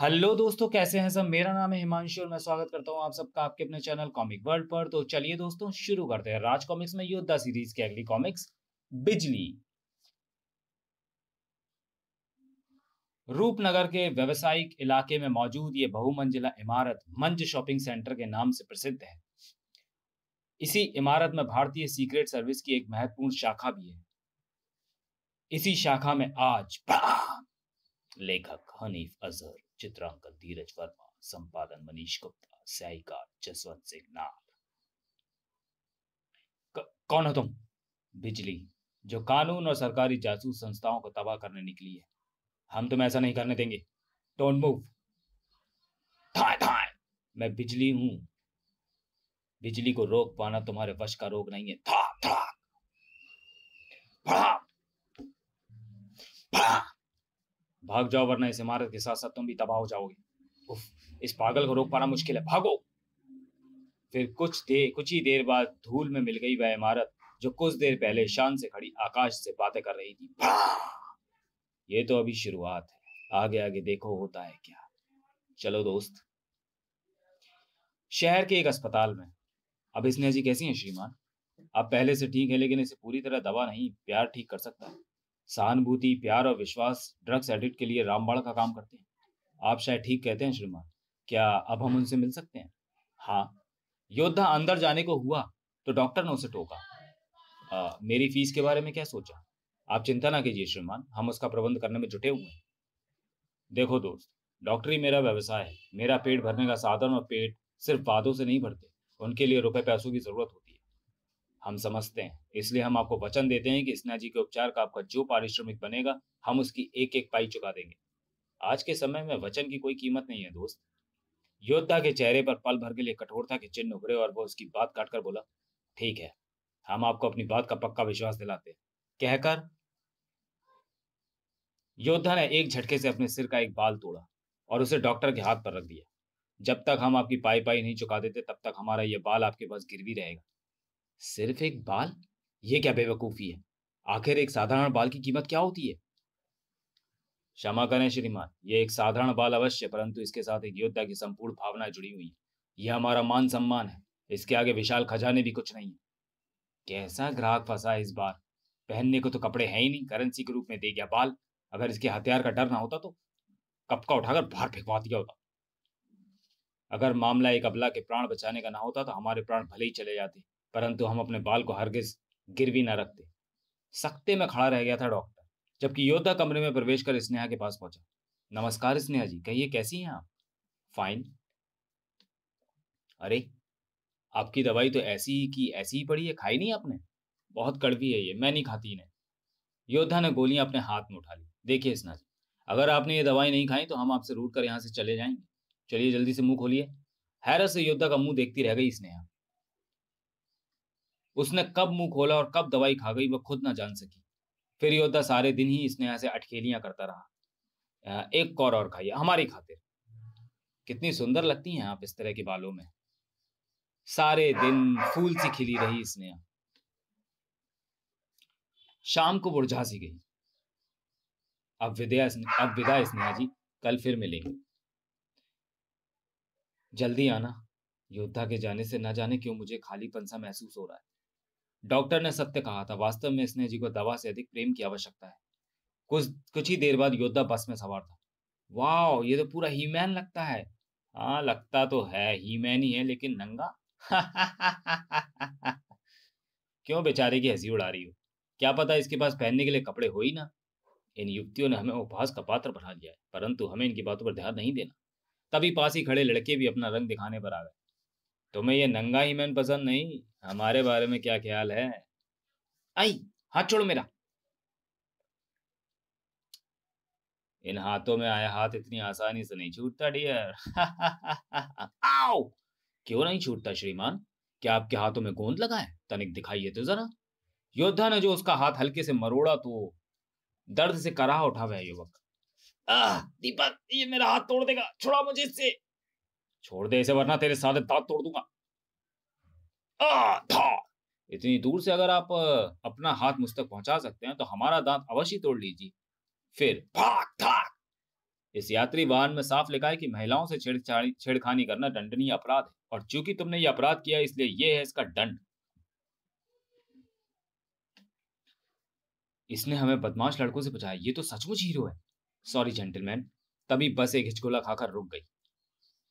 Hello दोस्तों कैसे हैं सब मेरा नाम है हिमांशु और मैं स्वागत करता हूं आप सबका आपके अपने चैनल कॉमिक वर्ल्ड पर तो चलिए दोस्तों शुरू करते हैं राज कॉमिक्स में योद्धा सीरीज की अगली कॉमिक्स बिजली रूपनगर के व्यवसायिक इलाके में मौजूद ये बहुमंजिला इमारत मंज शॉपिंग सेंटर के नाम से प्रसिद्ध है इसी इमारत में भारतीय सीक्रेट सर्विस की एक महत्वपूर्ण शाखा भी है इसी शाखा में आज लेखक हनीफ अजहर चित्रांकन धीरज वर्मा संपादन मनीष गुप्ता सहायकार जसवंत सिंह नाथ कौन हो तुम बिजली जो कानून और सरकारी जासूस संस्थाओं को तबाह करने निकली है हम तुम ऐसा नहीं करने देंगे डोंट मूव थाए थाए मैं बिजली हूं बिजली को रोक पाना तुम्हारे वश का रोग नहीं है था था भड़ा, भड़ा, भाग जाओ वरना इस इमारत के साथ साथ तुम भी तबाह हो जाओगे उफ, इस पागल को रोक पाना मुश्किल है भागो फिर कुछ देर कुछ ही देर बाद धूल में मिल गई वह इमारत जो कुछ देर पहले शान से खड़ी आकाश से बातें कर रही थी ये तो अभी शुरुआत है आगे आगे देखो होता है क्या चलो दोस्त शहर के एक अस्पताल में अब इसने जी कैसी है श्रीमान आप पहले से ठीक है लेकिन इसे पूरी तरह दवा नहीं प्यार ठीक कर सकता है सहानुभूति प्यार और विश्वास ड्रग्स एडिक्ट के लिए रामबाण का काम करते हैं आप शायद ठीक कहते हैं श्रीमान क्या अब हम उनसे मिल सकते हैं हाँ योद्धा अंदर जाने को हुआ तो डॉक्टर ने उसे टोका आ, मेरी फीस के बारे में क्या सोचा आप चिंता ना कीजिए श्रीमान हम उसका प्रबंध करने में जुटे हुए हैं देखो दोस्त डॉक्टरी मेरा व्यवसाय है मेरा पेट भरने का साधन और पेट सिर्फ वादों से नहीं भरते उनके लिए रुपए पैसों की जरूरत होती हम समझते हैं इसलिए हम आपको वचन देते हैं कि स्नेहा जी के उपचार का आपका जो पारिश्रमिक बनेगा हम उसकी एक एक पाई चुका देंगे आज के समय में वचन की कोई कीमत नहीं है दोस्त योद्धा के चेहरे पर पल भर के लिए कठोरता के चिन्ह उभरे और वह उसकी बात काटकर बोला ठीक है हम आपको अपनी बात का पक्का विश्वास दिलाते हैं कहकर योद्धा ने एक झटके से अपने सिर का एक बाल तोड़ा और उसे डॉक्टर के हाथ पर रख दिया जब तक हम आपकी पाई पाई नहीं चुका देते तब तक हमारा यह बाल आपके पास गिरवी रहेगा सिर्फ एक बाल ये क्या बेवकूफ़ी है आखिर एक साधारण बाल की कीमत क्या होती है क्षमा करें श्रीमान ये एक साधारण बाल अवश्य परंतु इसके साथ एक योद्धा की संपूर्ण भावना जुड़ी हुई है यह हमारा मान सम्मान है इसके आगे विशाल खजाने भी कुछ नहीं है कैसा ग्राहक फंसा है इस बार पहनने को तो कपड़े हैं ही नहीं करेंसी के रूप में दे गया बाल अगर इसके हथियार का डर ना होता तो कप का उठाकर बाहर फेंकवा दिया होता अगर मामला एक अबला के प्राण बचाने का ना होता तो हमारे प्राण भले ही चले जाते परंतु हम अपने बाल को हरगिज गिरवी न रखते सख्ते में खड़ा रह गया था डॉक्टर जबकि योद्धा कमरे में प्रवेश कर स्नेहा के पास पहुंचा नमस्कार स्नेहा जी कहिए कैसी हैं आप फाइन अरे आपकी दवाई तो ऐसी ही की ऐसी ही पड़ी है खाई नहीं आपने बहुत कड़वी है ये मैं नहीं खाती इन्हें योद्धा ने गोलियां अपने हाथ में उठा ली देखिए स्नेहा जी अगर आपने ये दवाई नहीं खाई तो हम आपसे रूट कर यहाँ से चले जाएंगे चलिए जल्दी से मुंह खोलिए हैरत से योद्धा का मुंह देखती रह गई स्नेहा उसने कब मुंह खोला और कब दवाई खा गई वह खुद ना जान सकी फिर योद्धा सारे दिन ही इसने ऐसे अटकेलियां करता रहा एक कौर और खाइए हमारी खातिर कितनी सुंदर लगती हैं आप इस तरह के बालों में सारे दिन फूल सी खिली रही इसने शाम को बुरझा सी गई अब विदया अब विदा स्नेहा जी कल फिर मिलेंगे जल्दी आना योद्धा के जाने से ना जाने क्यों मुझे खालीपन सा महसूस हो रहा है डॉक्टर ने सत्य कहा था वास्तव में जी को दवा से अधिक प्रेम की आवश्यकता है कुछ कुछ ही देर बाद योद्धा बस में सवार था वाह ये तो पूरा हीमैन लगता है हाँ लगता तो है हीमैन ही है लेकिन नंगा क्यों बेचारे की हंसी उड़ा रही हो क्या पता इसके पास पहनने के लिए कपड़े हो ही ना इन युवतियों ने हमें उपहास का पात्र बना लिया है परंतु हमें इनकी बातों पर ध्यान नहीं देना तभी पास ही खड़े लड़के भी अपना रंग दिखाने पर आ गए तुम्हें यह नंगा ही मैन पसंद नहीं हमारे बारे में क्या ख्याल है आई हाथ छोड़ो मेरा इन हाथों में आया हाथ इतनी आसानी से नहीं छूटता डियर आओ क्यों नहीं छूटता श्रीमान क्या आपके हाथों में गोंद लगा है तनिक दिखाइए तो जरा योद्धा ने जो उसका हाथ हल्के से मरोड़ा तो दर्द से कराह उठा हुआ युवक आह दीपक ये मेरा हाथ तोड़ देगा छोड़ा मुझे इससे छोड़ दे इसे वरना तेरे सारे दांत तोड़ दूंगा था इतनी दूर से अगर आप अपना हाथ मुझ तक पहुंचा सकते हैं तो हमारा दांत अवश्य तोड़ लीजिए फिर भाग थाक इस यात्री वाहन में साफ लिखा है कि महिलाओं से छेड़छाड़ी छेड़खानी करना दंडनीय अपराध है और चूंकि तुमने ये अपराध किया इसलिए ये है इसका दंड इसने हमें बदमाश लड़कों से बचाया ये तो सचमुच हीरो है सॉरी जेंटलमैन तभी बस एक हिचकोला खाकर रुक गई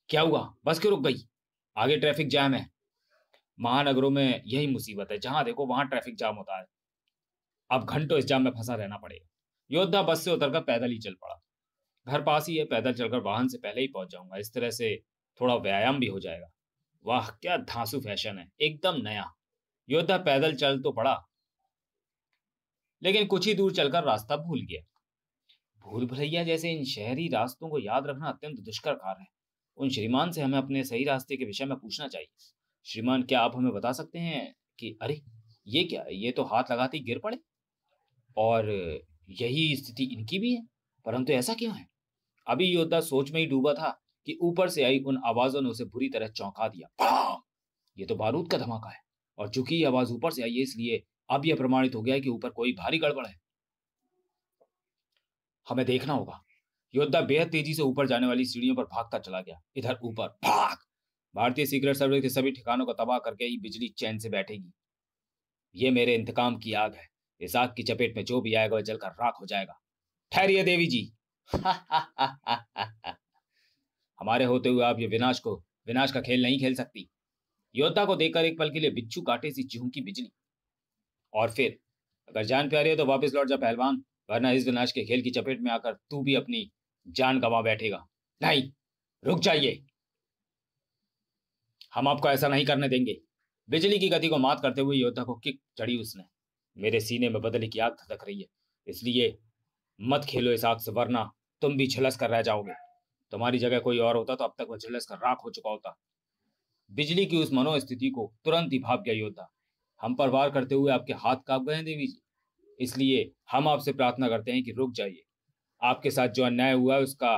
क्या हुआ बस क्यों रुक गई आगे ट्रैफिक जैम है महानगरों में यही मुसीबत है जहां देखो वहां ट्रैफिक जाम होता है अब घंटों इस जाम में फंसा रहना पड़ेगा योद्धा बस से उतरकर पैदल ही चल पड़ा घर पास ही है पैदल चलकर वाहन से पहले ही पहुंच जाऊंगा इस तरह से थोड़ा व्यायाम भी हो जाएगा वाह क्या धांसू फैशन है एकदम नया योद्धा पैदल चल तो पड़ा लेकिन कुछ ही दूर चलकर रास्ता भूल गया भूल भुलैया जैसे इन शहरी रास्तों को याद रखना अत्यंत दुष्कर कार्य है उन श्रीमान से हमें अपने सही रास्ते के विषय में पूछना चाहिए श्रीमान क्या आप हमें बता सकते हैं कि अरे ये क्या ये तो हाथ लगाते ही गिर पड़े और यही स्थिति इनकी भी है परंतु ऐसा क्यों है अभी योद्धा सोच में ही डूबा था कि ऊपर से आई उन आवाजों ने उसे बुरी तरह चौंका दिया ये तो बारूद का धमाका है और चूंकि ये आवाज ऊपर से आई है इसलिए अब यह प्रमाणित हो गया है कि ऊपर कोई भारी गड़बड़ है हमें देखना होगा योद्धा बेहद तेजी से ऊपर जाने वाली सीढ़ियों पर भागता चला गया इधर ऊपर भाग भारतीय सीक्रेट सर्विस के सभी ठिकानों को तबाह करके ये बिजली चैन से बैठेगी ये मेरे इंतकाम की आग है इस आग की चपेट में जो भी आएगा वह जलकर राख हो जाएगा ठहरिए देवी जी हमारे होते हुए आप ये विनाश को विनाश का खेल नहीं खेल सकती योद्धा को देखकर एक पल के लिए बिच्छू काटे सी चूहकी बिजली और फिर अगर जान प्यारी है तो वापस लौट जा पहलवान वरना इस विनाश के खेल की चपेट में आकर तू भी अपनी जान गवा बैठेगा नहीं रुक जाइए हम आपको ऐसा नहीं करने देंगे बिजली की गति को मात करते हुए योद्धा को किक चढ़ी उसने मेरे सीने में बदले की आग धधक रही है इसलिए मत खेलो इस आग से वरना तुम भी झलस कर रह जाओगे तुम्हारी जगह कोई और होता तो अब तक वह झलस कर राख हो चुका होता बिजली की उस मनोस्थिति को तुरंत ही भाप गया योद्धा हम पर वार करते हुए आपके हाथ कांप गए देवी जी इसलिए हम आपसे प्रार्थना करते हैं कि रुक जाइए आपके साथ जो अन्याय हुआ है उसका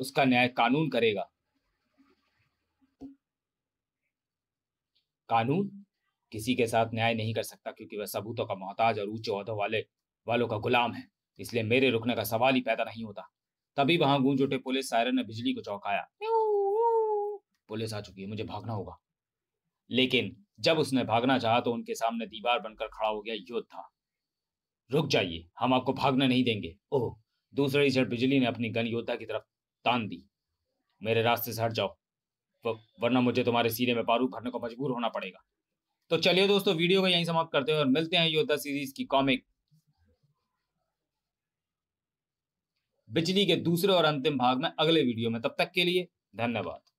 उसका न्याय कानून करेगा कानून हम्म। किसी के साथ न्याय नहीं कर सकता क्योंकि वह सबूतों का मोहताज और ऊंचे अहदों वाले वालों का गुलाम है इसलिए मेरे रुकने का सवाल ही पैदा नहीं होता तभी वहां गूंज उठे पुलिस सायरन ने बिजली को चौंकाया पुलिस आ चुकी है मुझे भागना होगा लेकिन जब उसने भागना चाहा तो उनके सामने दीवार बनकर खड़ा हो गया योद्धा रुक जाइए हम आपको भागना नहीं देंगे ओह दूसरी झट बिजली ने अपनी गन योद्धा की तरफ तान दी मेरे रास्ते से हट जाओ वरना मुझे तुम्हारे सीने में पारू भरने को मजबूर होना पड़ेगा तो चलिए दोस्तों वीडियो को यहीं समाप्त करते हैं और मिलते हैं योद्धा सीरीज की कॉमिक बिजली के दूसरे और अंतिम भाग में अगले वीडियो में तब तक के लिए धन्यवाद